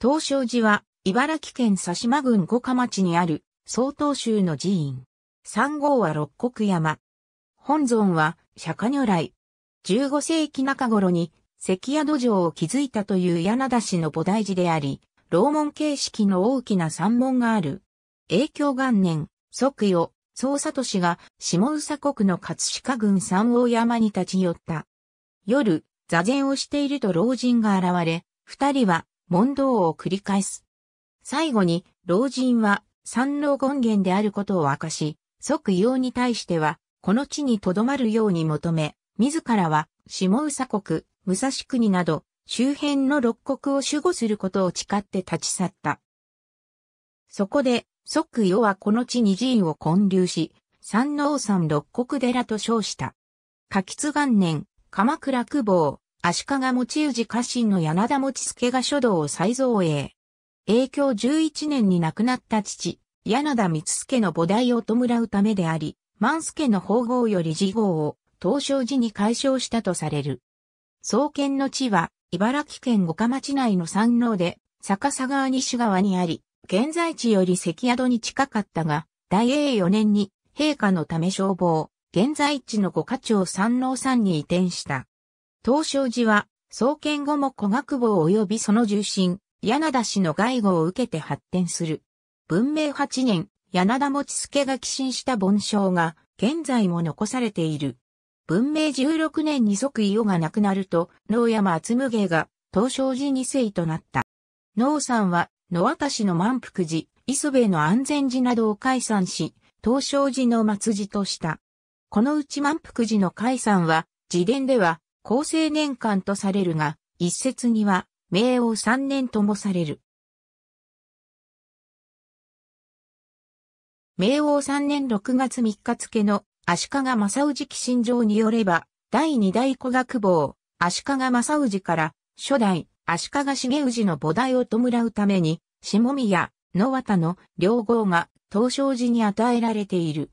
東照寺は、茨城県佐島郡五日町にある、曹洞宗の寺院。三号は六国山。本尊は、釈迦如来。15世紀中頃に、関宿城を築いたという柳田市の菩提寺であり、楼門形式の大きな三門がある。影響元年、即与、曹里氏が下宇佐国の葛飾郡三王山に立ち寄った。夜、座禅をしていると老人が現れ、二人は問答を繰り返す。最後に、老人は三老権限であることを明かし、即用に対しては、この地に留まるように求め、自らは、下宇佐国、武蔵国など、周辺の六国を守護することを誓って立ち去った。そこで、即世はこの地に寺院を建立し、三王三六国寺と称した。夏吉元年、鎌倉久保、足利持氏家臣の柳田持助が書道を再造営。影響11年に亡くなった父、柳田光助の母代を弔うためであり、万助の法号より事号を東照寺に解消したとされる。創建の地は、茨城県五日町内の山王で、逆さ川西側にあり、現在地より関宿に近かったが、大英4年に、陛下のため消防、現在地の五課町山王山に移転した。東照寺は、創建後も古学坊及びその重臣、柳田氏の外語を受けて発展する。文明8年、柳田持助が寄進した盆章が、現在も残されている。文明16年に即伊予が亡くなると、能山厚芸が、東照寺二世となった。能さんは、野渡氏の満腹寺、磯部の安全寺などを解散し、東照寺の末寺とした。このうち満腹寺の解散は、自伝では、厚生年間とされるが、一説には、明王三年ともされる。明王三年6月3日付の足利正氏紀進上によれば、第二代古学坊、足利正氏から、初代足利重氏の母代を弔うために、下宮、野綿の両号が東照寺に与えられている。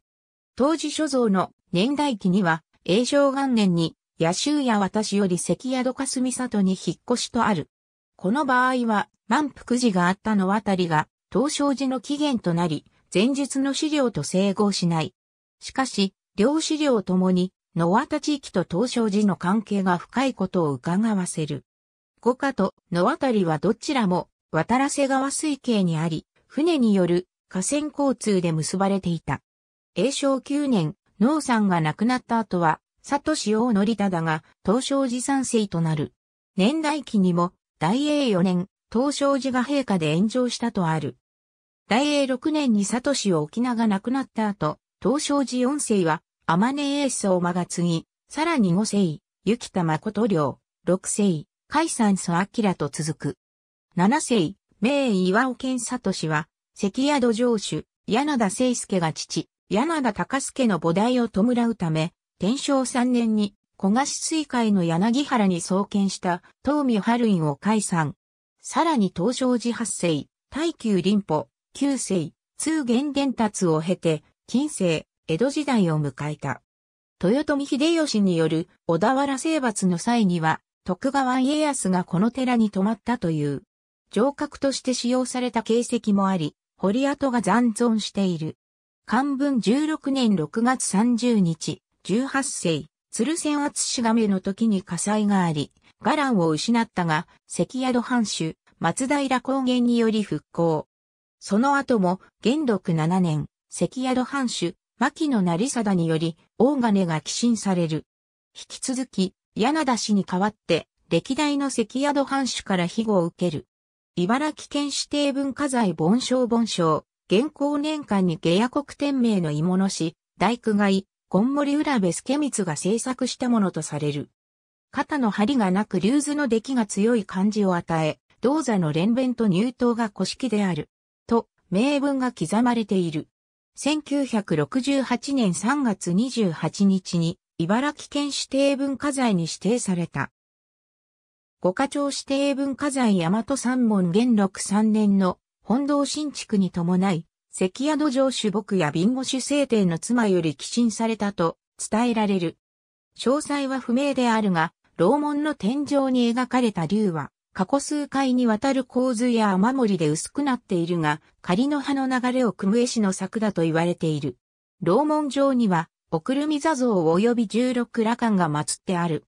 当時所蔵の年代記には、永正元年に野州や私より関宿霞里に引っ越しとある。この場合は、満腹時があったのあたりが、東照寺の起源となり、前述の資料と整合しない。しかし、両資料ともに、野渡地域と東照寺の関係が深いことを伺わせる。五家と野渡はどちらも、渡ら瀬川水系にあり、船による河川交通で結ばれていた。永正九年、農さんが亡くなった後は、佐藤氏大則忠が東照寺三世となる。年代記にも、大英四年、東照寺が陛下で炎上したとある。大英六年に佐藤氏を沖縄が亡くなった後、東照寺四世は、天音英を間が継ぎ、さらに五世、雪田誠良、六世、海山祖明と続く。七世、名岩尾健里氏は、関宿城主、柳田聖介が父、柳田隆介の母大を弔うため、天正3年に小賀市水会の柳原に創建した東美春院を解散。さらに東正寺八世、大久林保、九世、通元伝達を経て、近世、江戸時代を迎えた。豊臣秀吉による小田原征伐の際には、徳川家康がこの寺に泊まったという、城郭として使用された形跡もあり、堀跡が残存している。漢文16年6月30日、18世、鶴仙厚氏がの時に火災があり、伽藍を失ったが、関宿藩主、松平高原により復興。その後も、元禄7年、関宿藩主、牧野成貞により、大金が寄進される。引き続き、柳田氏に代わって、歴代の関宿藩主から庇護を受ける。茨城県指定文化財盆章盆章、現行年間に下野国天命の鋳物し、大工街、い、本森浦部助光が制作したものとされる。肩の張りがなく竜図の出来が強い感じを与え、銅座の連弁と入刀が古式である。と、名文が刻まれている。1968年3月28日に、茨城県指定文化財に指定された。五課町指定文化財大和三門元禄3年の本堂新築に伴い、関宿城主牧や貧乏主聖帝の妻より寄進されたと伝えられる。詳細は不明であるが、楼門の天井に描かれた竜は、過去数回にわたる洪水や雨漏りで薄くなっているが、仮の葉の流れを組む絵師の作だと言われている。楼門上には、おくるみ座像及び十六羅漢が祀ってある。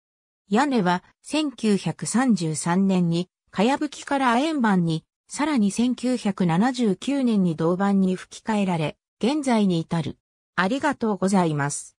屋根は、1933年に、かやぶきから円盤にさらに1979年に銅板に吹き替えられ、現在に至る。ありがとうございます。